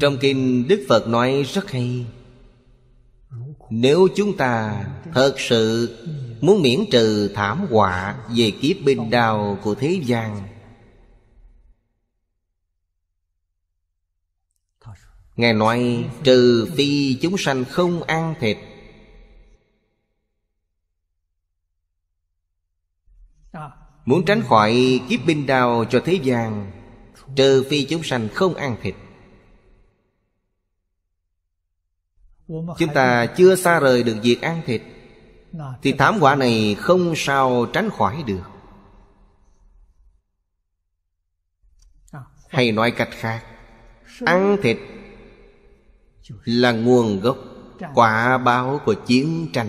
trong kinh đức phật nói rất hay nếu chúng ta thật sự muốn miễn trừ thảm họa về kiếp binh đao của thế gian ngài nói trừ phi chúng sanh không ăn thịt muốn tránh khỏi kiếp binh đao cho thế gian trừ phi chúng sanh không ăn thịt Chúng ta chưa xa rời được việc ăn thịt Thì thảm quả này không sao tránh khỏi được à, Hay nói cách khác Ăn thịt là nguồn gốc quả báo của chiến tranh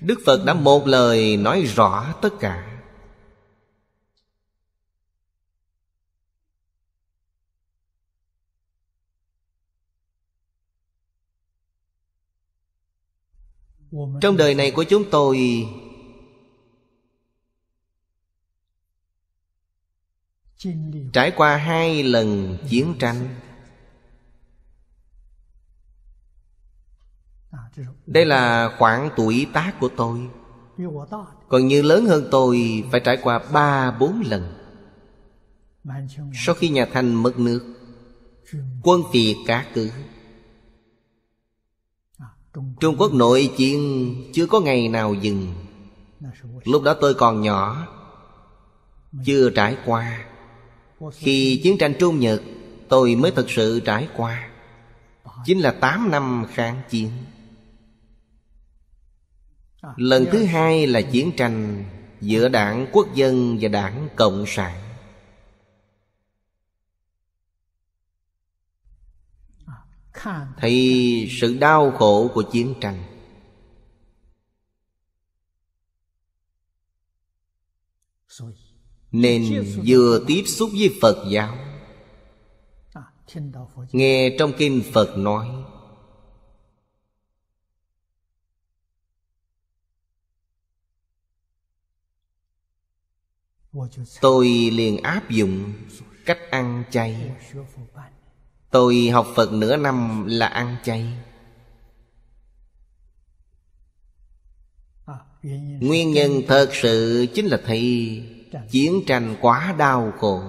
đức phật đã một lời nói rõ tất cả trong đời này của chúng tôi trải qua hai lần chiến tranh đây là khoảng tuổi tác của tôi còn như lớn hơn tôi phải trải qua ba bốn lần sau khi nhà thanh mất nước quân phiệt cá cứ Trung Quốc nội chiến chưa có ngày nào dừng Lúc đó tôi còn nhỏ Chưa trải qua Khi chiến tranh Trung Nhật Tôi mới thật sự trải qua Chính là 8 năm kháng chiến Lần thứ hai là chiến tranh Giữa đảng quốc dân và đảng Cộng sản thấy sự đau khổ của chiến tranh nên vừa tiếp xúc với phật giáo nghe trong kinh phật nói tôi liền áp dụng cách ăn chay Tôi học Phật nửa năm là ăn chay Nguyên nhân thật sự chính là thầy Chiến tranh quá đau khổ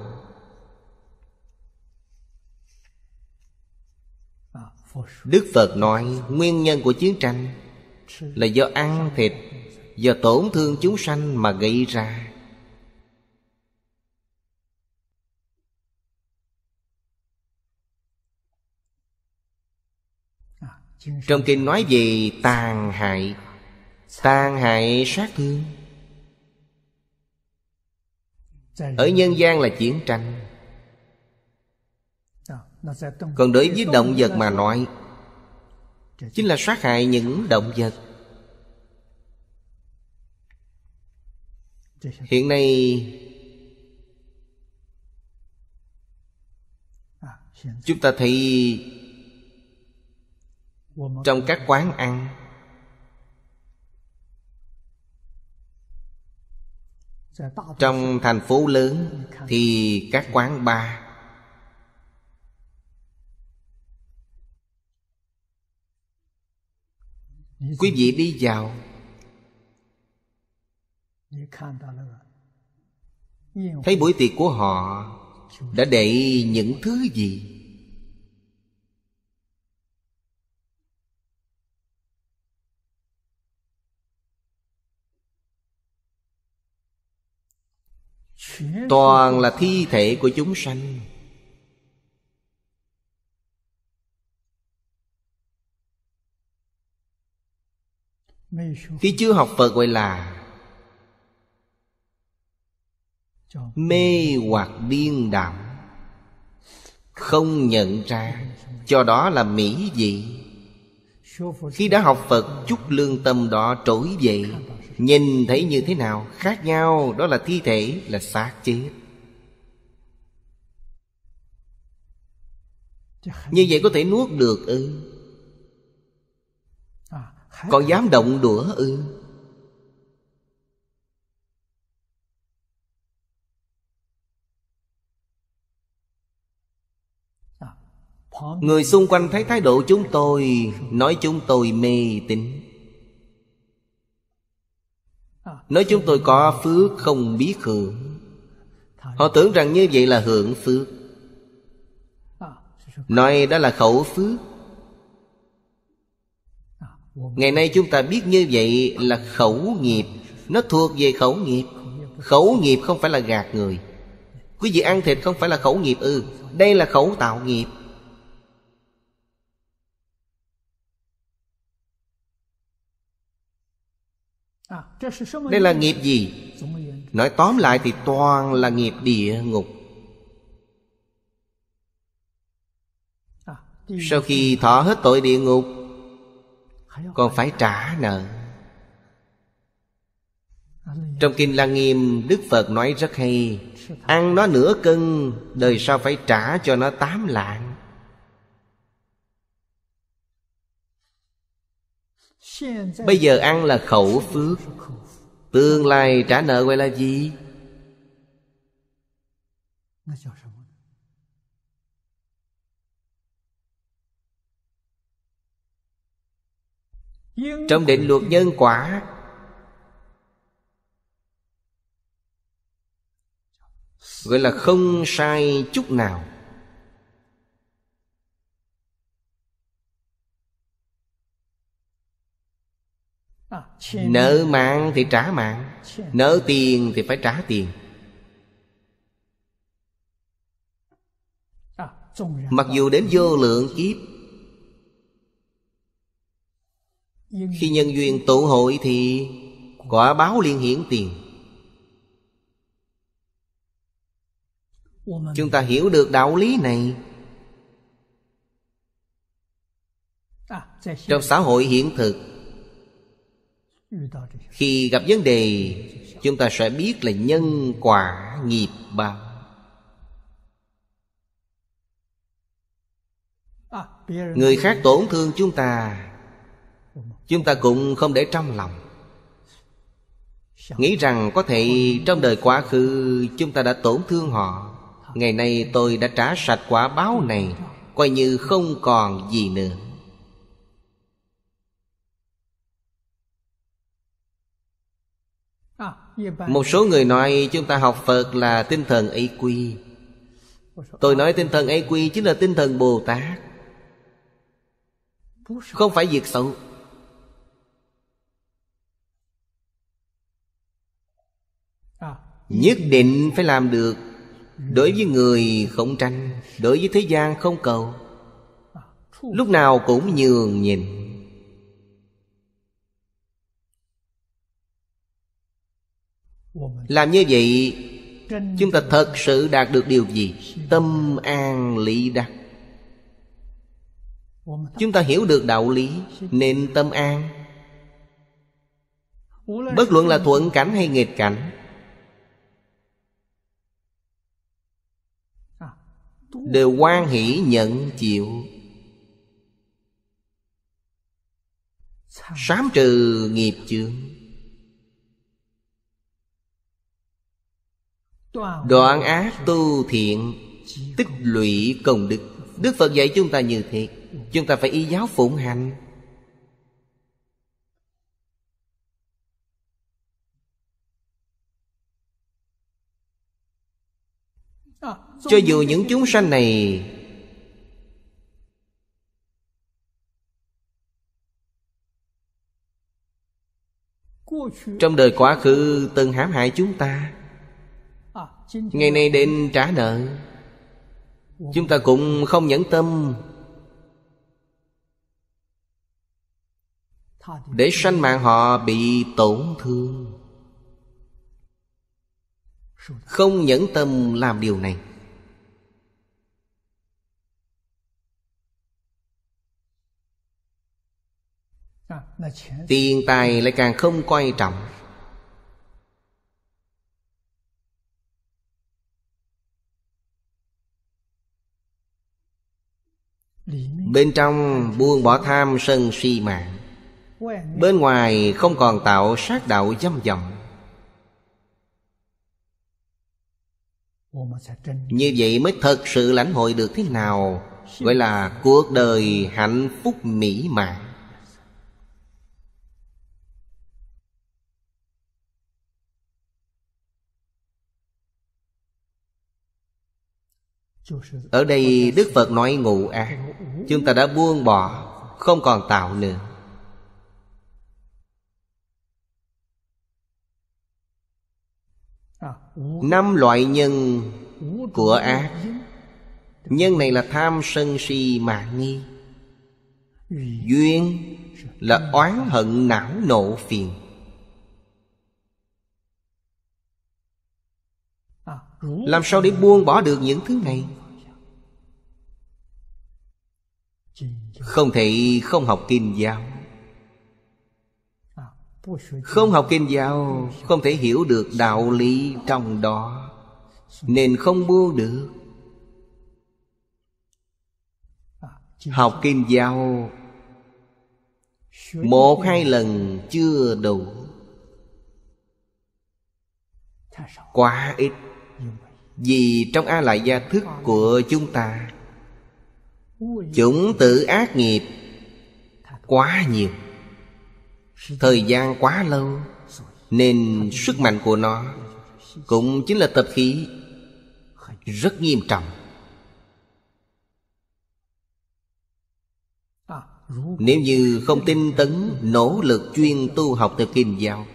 Đức Phật nói nguyên nhân của chiến tranh Là do ăn thịt Do tổn thương chúng sanh mà gây ra Trong kinh nói về tàn hại Tàn hại sát thương Ở nhân gian là chiến tranh dạ, Còn đối với động vật mà nói Chính là sát hại những động vật Hiện nay à, Chúng ta thấy trong các quán ăn trong thành phố lớn thì các quán bar quý vị đi vào thấy buổi tiệc của họ đã để những thứ gì toàn là thi thể của chúng sanh khi chưa học phật gọi là mê hoặc điên đảo không nhận ra cho đó là mỹ vị khi đã học phật chút lương tâm đó trỗi dậy nhìn thấy như thế nào khác nhau đó là thi thể là xác chết như vậy có thể nuốt được ư ừ. còn dám động đũa ư ừ. người xung quanh thấy thái độ chúng tôi nói chúng tôi mê tín Nói chúng tôi có phước không biết hưởng Họ tưởng rằng như vậy là hưởng phước Nói đó là khẩu phước Ngày nay chúng ta biết như vậy là khẩu nghiệp Nó thuộc về khẩu nghiệp Khẩu nghiệp không phải là gạt người Quý vị ăn thịt không phải là khẩu nghiệp ư ừ, Đây là khẩu tạo nghiệp À, Đây là nghiệp gì? Nói tóm lại thì toàn là nghiệp địa ngục à, Sau khi thọ hết tội địa ngục Còn phải trả nợ Trong Kinh Lăng Nghiêm Đức Phật nói rất hay Ăn nó nửa cân Đời sau phải trả cho nó tám lạng Bây giờ ăn là khẩu phước Tương lai trả nợ gọi là gì? Trong định luật nhân quả Gọi là không sai chút nào À, nợ mạng thì trả mạng nợ tiền thì phải trả tiền à, mặc dù đến vô lượng kiếp khi nhân duyên tụ hội thì quả báo liên hiển tiền chúng ta hiểu được đạo lý này à, trong xã hội hiện thực khi gặp vấn đề chúng ta sẽ biết là nhân quả nghiệp báo người khác tổn thương chúng ta chúng ta cũng không để trong lòng nghĩ rằng có thể trong đời quá khứ chúng ta đã tổn thương họ ngày nay tôi đã trả sạch quả báo này coi như không còn gì nữa À, một số người nói chúng ta học phật là tinh thần ấy quy tôi nói tinh thần ấy quy chính là tinh thần bồ tát không phải việc xấu à. nhất định phải làm được đối với người không tranh đối với thế gian không cầu à. lúc nào cũng nhường nhịn làm như vậy chúng ta thật sự đạt được điều gì tâm an lý đắc chúng ta hiểu được đạo lý nên tâm an bất luận là thuận cảnh hay nghịch cảnh à, đều quan hỷ nhận chịu sám trừ nghiệp chướng Đoạn ác tu thiện Tích lũy công đức Đức Phật dạy chúng ta như thế Chúng ta phải y giáo phụng hành ờ, Cho dù những chúng sanh này Trong đời quá khứ từng hãm hại chúng ta ngày nay đến trả nợ chúng ta cũng không nhẫn tâm để sanh mạng họ bị tổn thương không nhẫn tâm làm điều này tiền tài lại càng không quan trọng Bên trong buông bỏ tham sân si mạng Bên ngoài không còn tạo sát đạo dâm vọng Như vậy mới thật sự lãnh hội được thế nào Gọi là cuộc đời hạnh phúc mỹ mãn Ở đây Đức Phật nói ngụ á, à, Chúng ta đã buông bỏ Không còn tạo nữa Năm loại nhân của ác Nhân này là tham sân si mạng nghi Duyên là oán hận não nộ phiền làm sao để buông bỏ được những thứ này không thể không học kinh giáo không học kinh giáo không thể hiểu được đạo lý trong đó nên không buông được học kinh giáo một hai lần chưa đủ quá ít vì trong A Lại Gia thức của chúng ta Chủng tử ác nghiệp Quá nhiều Thời gian quá lâu Nên sức mạnh của nó Cũng chính là tập khí Rất nghiêm trọng Nếu như không tin tấn Nỗ lực chuyên tu học theo kinh giáo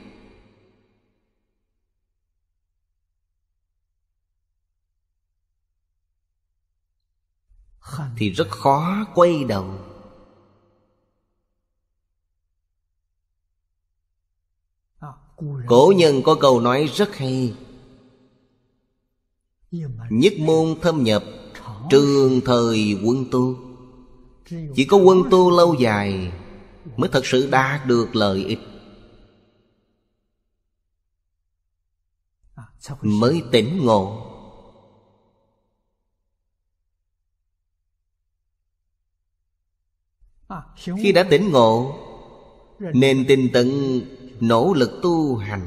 thì rất khó quay đầu à, cổ nhân có câu nói rất hay nhất môn thâm nhập trường thời quân tu chỉ có quân tu lâu dài mới thật sự đạt được lợi ích à, mới tỉnh ngộ Khi đã tỉnh ngộ Nên tinh tận nỗ lực tu hành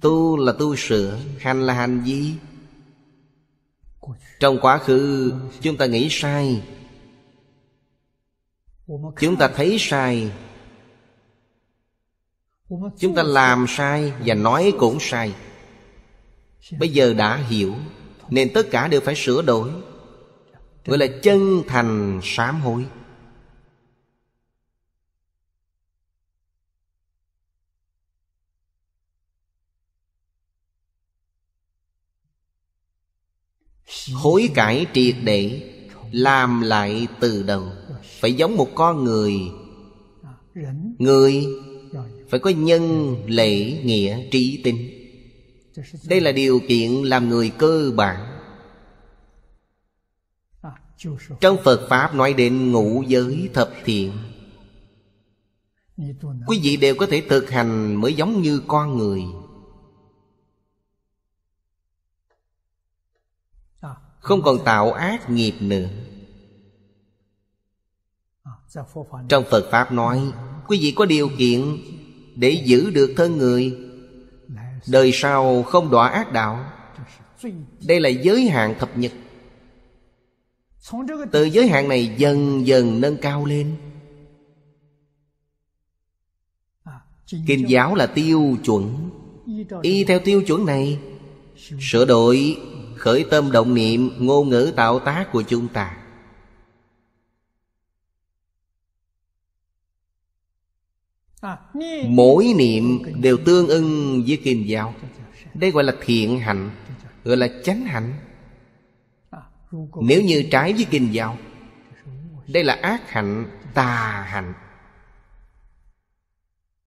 Tu là tu sửa Hành là hành gì? Trong quá khứ Chúng ta nghĩ sai Chúng ta thấy sai Chúng ta làm sai Và nói cũng sai Bây giờ đã hiểu Nên tất cả đều phải sửa đổi Gọi là chân thành sám hối Hối cải triệt để Làm lại từ đầu Phải giống một con người Người phải có nhân lễ nghĩa trí tính Đây là điều kiện làm người cơ bản trong Phật Pháp nói đến ngũ giới thập thiện Quý vị đều có thể thực hành mới giống như con người Không còn tạo ác nghiệp nữa Trong Phật Pháp nói Quý vị có điều kiện để giữ được thân người Đời sau không đọa ác đạo Đây là giới hạn thập nhật từ giới hạn này dần dần nâng cao lên à, kinh giáo là tiêu chuẩn y theo tiêu chuẩn này sửa đổi khởi tâm động niệm ngôn ngữ tạo tác của chúng ta à, mỗi niệm đều tương ưng với kinh giáo đây gọi là thiện hạnh gọi là chánh hạnh nếu như trái với kinh giáo đây là ác hạnh tà hạnh